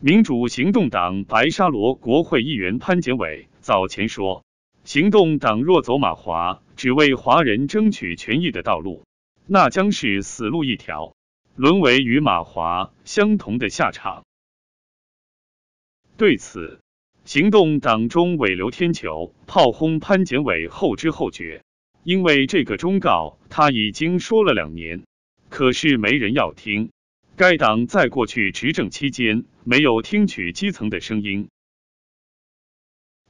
民主行动党白沙罗国会议员潘检伟早前说：“行动党若走马华只为华人争取权益的道路，那将是死路一条，沦为与马华相同的下场。”对此，行动党中委刘天球炮轰潘检伟后知后觉，因为这个忠告他已经说了两年，可是没人要听。该党在过去执政期间。没有听取基层的声音。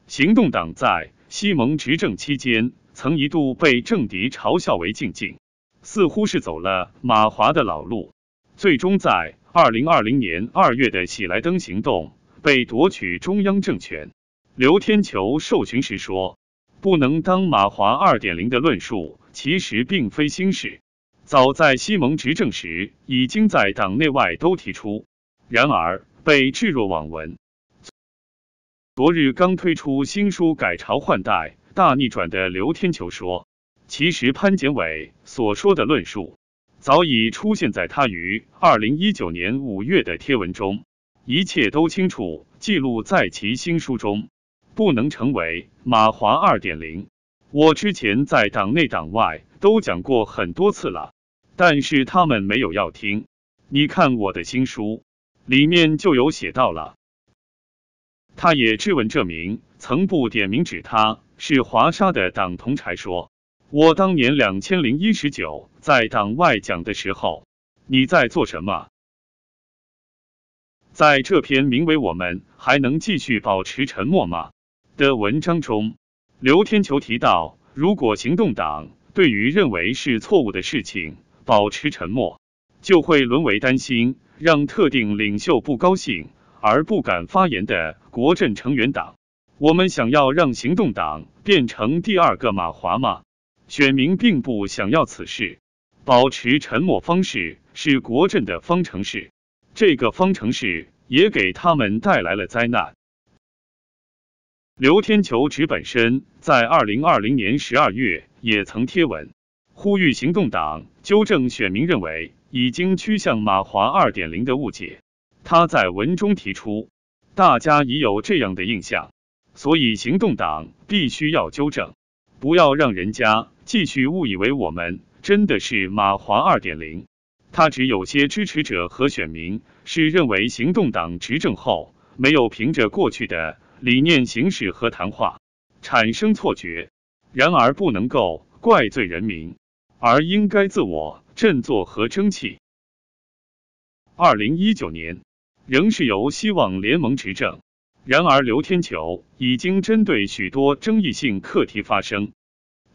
行动党在西蒙执政期间，曾一度被政敌嘲笑为“静静”，似乎是走了马华的老路。最终在二零二零年二月的喜来登行动被夺取中央政权。刘天球受询时说：“不能当马华二点零”的论述其实并非新事，早在西蒙执政时已经在党内外都提出。然而。被置若罔闻。昨日刚推出新书《改朝换代大逆转》的刘天球说：“其实潘检伟所说的论述，早已出现在他于二零一九年五月的贴文中，一切都清楚记录在其新书中，不能成为马华二点零。我之前在党内党外都讲过很多次了，但是他们没有要听。你看我的新书。”里面就有写到了，他也质问这名曾不点名指他是华沙的党同柴说：“我当年两千零一十九在党外讲的时候，你在做什么？”在这篇名为《我们还能继续保持沉默吗》的文章中，刘天球提到，如果行动党对于认为是错误的事情保持沉默，就会沦为担心。让特定领袖不高兴而不敢发言的国阵成员党，我们想要让行动党变成第二个马华吗？选民并不想要此事，保持沉默方式是国阵的方程式，这个方程式也给他们带来了灾难。刘天球指本身在二零二零年十二月也曾贴文，呼吁行动党纠正选民认为。已经趋向马华2.0的误解，他在文中提出，大家已有这样的印象，所以行动党必须要纠正，不要让人家继续误以为我们真的是马华2.0。他只有些支持者和选民是认为行动党执政后没有凭着过去的理念行事和谈话，产生错觉。然而不能够怪罪人民，而应该自我。振作和争气。二零一九年仍是由希望联盟执政，然而刘天球已经针对许多争议性课题发声，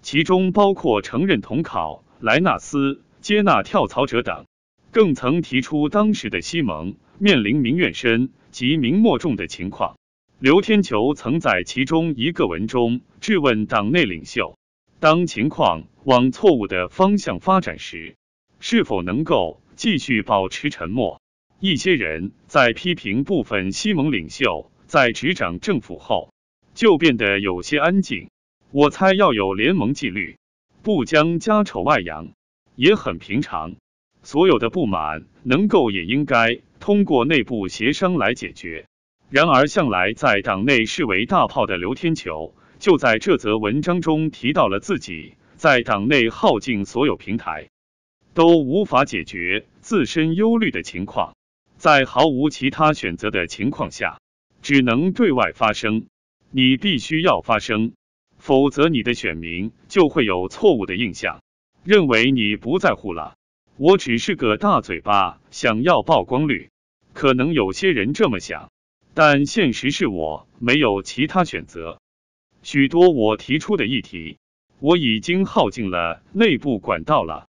其中包括承认统考、莱纳斯接纳跳槽者等，更曾提出当时的西蒙面临民怨深及民末重的情况。刘天球曾在其中一个文中质问党内领袖：“当情况往错误的方向发展时。”是否能够继续保持沉默？一些人在批评部分西蒙领袖在执掌政府后就变得有些安静。我猜要有联盟纪律，不将家丑外扬也很平常。所有的不满能够也应该通过内部协商来解决。然而，向来在党内视为大炮的刘天球，就在这则文章中提到了自己在党内耗尽所有平台。都无法解决自身忧虑的情况，在毫无其他选择的情况下，只能对外发声。你必须要发声，否则你的选民就会有错误的印象，认为你不在乎了。我只是个大嘴巴，想要曝光率。可能有些人这么想，但现实是我没有其他选择。许多我提出的议题，我已经耗尽了内部管道了。